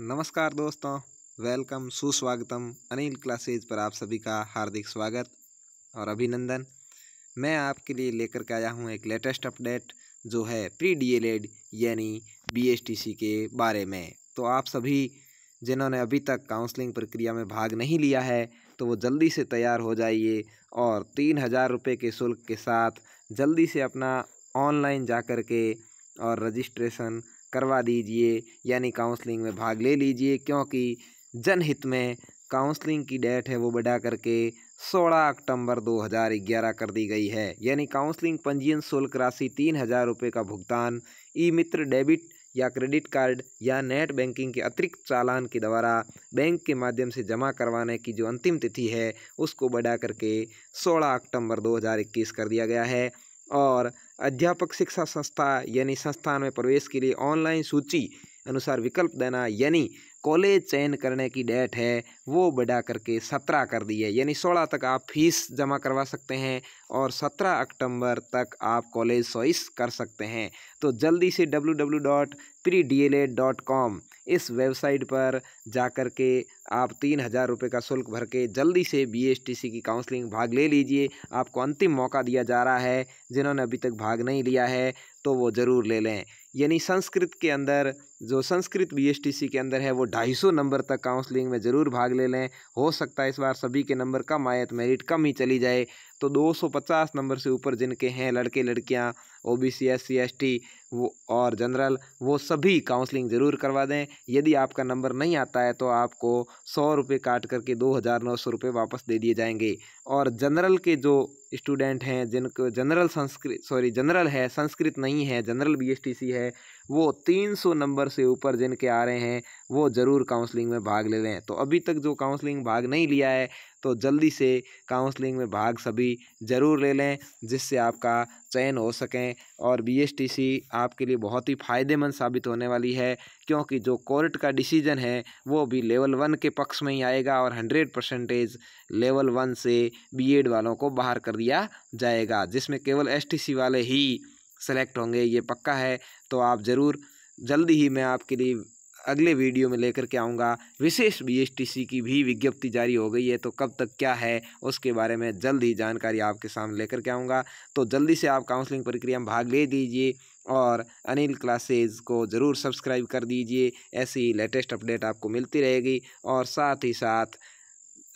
नमस्कार दोस्तों वेलकम सुस्वागतम अनिल क्लासेज पर आप सभी का हार्दिक स्वागत और अभिनंदन मैं आपके लिए लेकर के आया हूँ एक लेटेस्ट अपडेट जो है प्री डीएलएड यानी बीएसटीसी के बारे में तो आप सभी जिन्होंने अभी तक काउंसलिंग प्रक्रिया में भाग नहीं लिया है तो वो जल्दी से तैयार हो जाइए और तीन हज़ार रुपये के शुल्क के साथ जल्दी से अपना ऑनलाइन जा कर के और रजिस्ट्रेशन करवा दीजिए यानी काउंसलिंग में भाग ले लीजिए क्योंकि जनहित में काउंसलिंग की डेट है वो बढ़ा करके 16 अक्टूबर 2011 कर दी गई है यानी काउंसलिंग पंजीयन शुल्क राशि तीन हज़ार रुपये का भुगतान ई मित्र डेबिट या क्रेडिट कार्ड या नेट बैंकिंग के अतिरिक्त चालान के द्वारा बैंक के माध्यम से जमा करवाने की जो अंतिम तिथि है उसको बढ़ा करके सोलह अक्टूबर इक्कीस कर दिया गया है और अध्यापक शिक्षा संस्था यानी संस्थान में प्रवेश के लिए ऑनलाइन सूची अनुसार विकल्प देना यानी कॉलेज चयन करने की डेट है वो बढ़ा करके सत्रह कर दी है यानी सोलह तक आप फीस जमा करवा सकते हैं और सत्रह अक्टूबर तक आप कॉलेज चॉइस कर सकते हैं तो जल्दी से W W dot pre D L Ed dot com इस वेबसाइट पर जा कर के आप तीन हज़ार रुपये का शुल्क भर के जल्दी से बी एस टी सी की काउंसलिंग भाग ले लीजिए आपको अंतिम मौका दिया जा रहा है जिन्होंने अभी तक भाग नहीं लिया है तो वो ज़रूर ले लें यानी संस्कृत के अंदर जो Sanskrit B S T C के अंदर है वो 250 नंबर तक काउंसलिंग में ज़रूर भाग ले लें हो सकता है इस बार सभी के नंबर कम आए तो मेरिट कम ही चली जाए तो 250 नंबर से ऊपर जिनके हैं लड़के लड़कियां O B C S C S T वो और जनरल वो सभी काउंसलिंग ज़रूर करवा दें यदि आपका नंबर नहीं आता है तो आपको सौ रुपये काट करके दो हज़ार नौ सौ रुपये वापस दे दिए जाएंगे और जनरल के जो स्टूडेंट हैं जिनको जनरल संस्कृत सॉरी जनरल है संस्कृत नहीं है जनरल सी है वो तीन सौ नंबर से ऊपर जिनके आ रहे हैं वो ज़रूर काउंसलिंग में भाग ले लें तो अभी तक जो काउंसलिंग भाग नहीं लिया है तो जल्दी से काउंसलिंग में भाग सभी ज़रूर ले लें जिससे आपका चयन हो सकें और बीएसटीसी आपके लिए बहुत ही फ़ायदेमंद साबित होने वाली है क्योंकि जो कोर्ट का डिसीजन है वो भी लेवल वन के पक्ष में ही आएगा और हंड्रेड परसेंटेज लेवल वन से बीएड वालों को बाहर कर दिया जाएगा जिसमें केवल एसटीसी वाले ही सेलेक्ट होंगे ये पक्का है तो आप ज़रूर जल्दी ही मैं आपके लिए अगले वीडियो में लेकर के आऊँगा विशेष बीएसटीसी की भी विज्ञप्ति जारी हो गई है तो कब तक क्या है उसके बारे में जल्द ही जानकारी आपके सामने लेकर के आऊँगा तो जल्दी से आप काउंसलिंग प्रक्रिया में भाग ले दीजिए और अनिल क्लासेज को ज़रूर सब्सक्राइब कर दीजिए ऐसी लेटेस्ट अपडेट आपको मिलती रहेगी और साथ ही साथ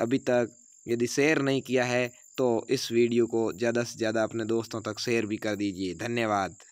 अभी तक यदि शेयर नहीं किया है तो इस वीडियो को ज़्यादा से ज़्यादा अपने दोस्तों तक शेयर भी कर दीजिए धन्यवाद